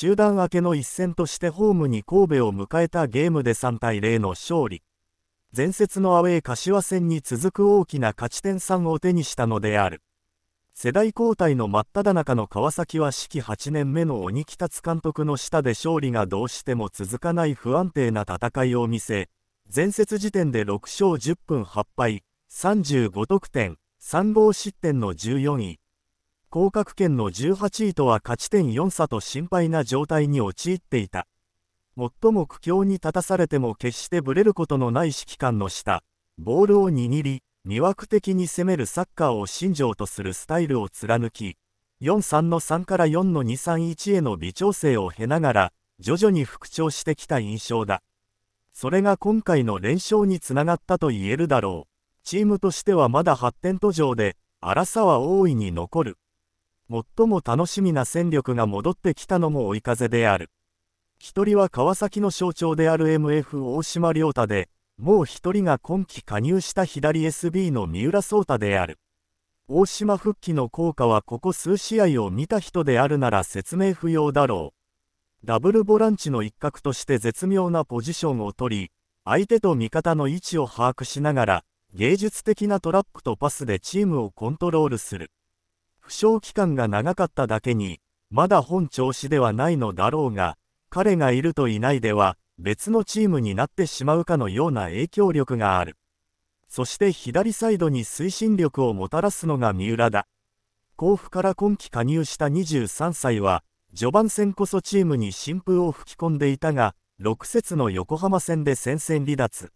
中断明けの一戦としてホームに神戸を迎えたゲームで3対0の勝利前節のアウェー柏戦に続く大きな勝ち点3を手にしたのである世代交代の真っ只中の川崎は四季8年目の鬼木達監督の下で勝利がどうしても続かない不安定な戦いを見せ前節時点で6勝10分8敗35得点3号失点の14位降格圏の18位とは勝ち点4差と心配な状態に陥っていた。最も苦境に立たされても決してブレることのない指揮官の下、ボールを握り、魅惑的に攻めるサッカーを信条とするスタイルを貫き、4-3の3から4の2-3-1への微調整を経ながら、徐々に復調してきた印象だ。それが今回の連勝につながったと言えるだろう。チームとしてはまだ発展途上で、荒さは大いに残る。最も楽しみな戦力が戻ってきたのも追い風である。一人は川崎の象徴である MF 大島亮太で、もう一人が今季加入した左 SB の三浦颯太である。大島復帰の効果はここ数試合を見た人であるなら説明不要だろう。ダブルボランチの一角として絶妙なポジションを取り、相手と味方の位置を把握しながら、芸術的なトラップとパスでチームをコントロールする。負傷期間が長かっただけに、まだ本調子ではないのだろうが、彼がいるといないでは、別のチームになってしまうかのような影響力がある。そして左サイドに推進力をもたらすのが三浦だ。甲府から今季加入した23歳は、序盤戦こそチームに新風を吹き込んでいたが、6節の横浜戦で戦線離脱。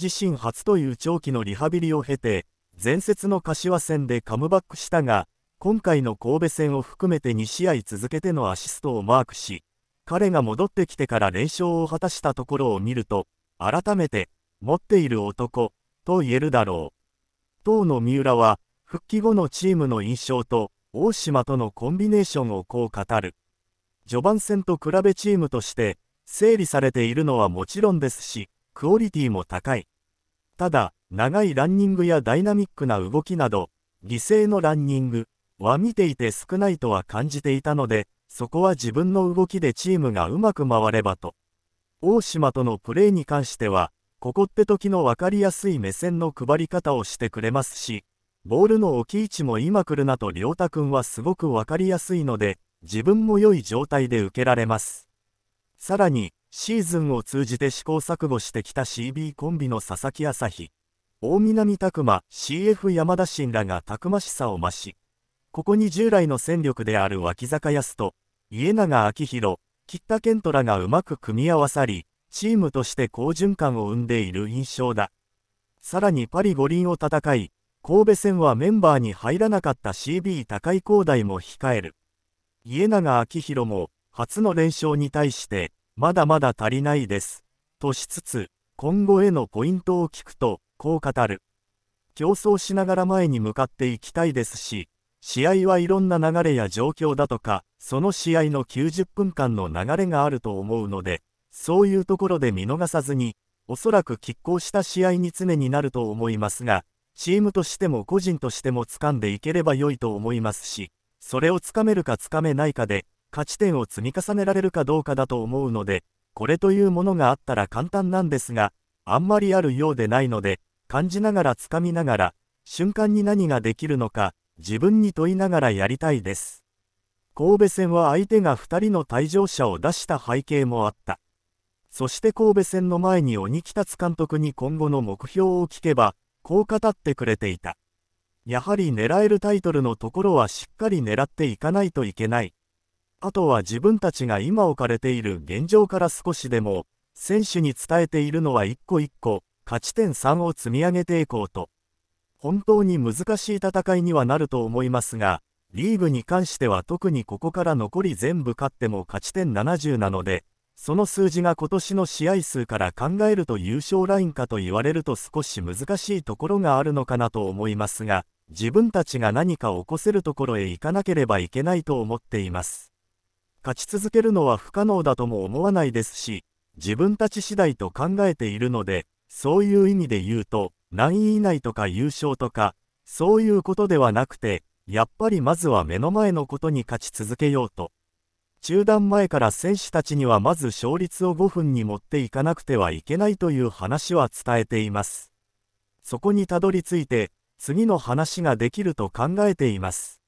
自身初という長期のリハビリを経て、前節の柏戦でカムバックしたが、今回の神戸戦を含めて2試合続けてのアシストをマークし、彼が戻ってきてから連勝を果たしたところを見ると、改めて、持っている男、と言えるだろう。当の三浦は、復帰後のチームの印象と、大島とのコンビネーションをこう語る。序盤戦と比べチームとして、整理されているのはもちろんですし、クオリティも高い。ただ、長いランニングやダイナミックな動きなど、犠牲のランニング、は見ていて少ないとは感じていたので、そこは自分の動きでチームがうまく回ればと。大島とのプレーに関しては、ここって時の分かりやすい目線の配り方をしてくれますし、ボールの置き位置も今来るなと良太くんはすごく分かりやすいので、自分も良い状態で受けられます。さらに、シーズンを通じて試行錯誤してきた CB コンビの佐々木朝日、大南拓磨、CF 山田新らがたくましさを増し、ここに従来の戦力である脇坂康と、家長昭弘、吉田健人らがうまく組み合わさり、チームとして好循環を生んでいる印象だ。さらにパリ五輪を戦い、神戸戦はメンバーに入らなかった CB 高井光大も控える。家長昭弘も、初の連勝に対して、まだまだ足りないです。としつつ、今後へのポイントを聞くと、こう語る。競争しながら前に向かっていきたいですし、試合はいろんな流れや状況だとか、その試合の90分間の流れがあると思うので、そういうところで見逃さずに、おそらく拮抗した試合に常になると思いますが、チームとしても個人としても掴んでいければ良いと思いますし、それをつかめるかつかめないかで、勝ち点を積み重ねられるかどうかだと思うので、これというものがあったら簡単なんですが、あんまりあるようでないので、感じながらつかみながら、瞬間に何ができるのか、自分に問いながらやりたいです。神戸戦は相手が2人の退場者を出した背景もあった。そして神戸戦の前に鬼木達監督に今後の目標を聞けば、こう語ってくれていた。やはり狙えるタイトルのところはしっかり狙っていかないといけない。あとは自分たちが今置かれている現状から少しでも、選手に伝えているのは一個一個、勝ち点3を積み上げていこうと。本当に難しい戦いにはなると思いますが、リーグに関しては特にここから残り全部勝っても勝ち点70なので、その数字が今年の試合数から考えると優勝ラインかと言われると少し難しいところがあるのかなと思いますが、自分たちが何か起こせるところへ行かなければいけないと思っています。勝ち続けるのは不可能だとも思わないですし、自分たち次第と考えているので、そういう意味で言うと、何位以内とか優勝とか、そういうことではなくて、やっぱりまずは目の前のことに勝ち続けようと。中断前から選手たちにはまず勝率を5分に持っていかなくてはいけないという話は伝えています。そこにたどり着いて、次の話ができると考えています。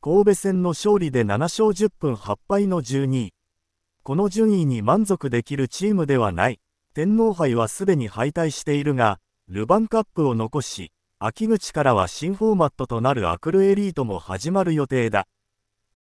神戸戦の勝利で7勝10分8敗の12位。この順位に満足できるチームではない。天皇杯はすでに敗退しているが、ルヴァンカップを残し、秋口からは新フォーマットとなるアクルエリートも始まる予定だ。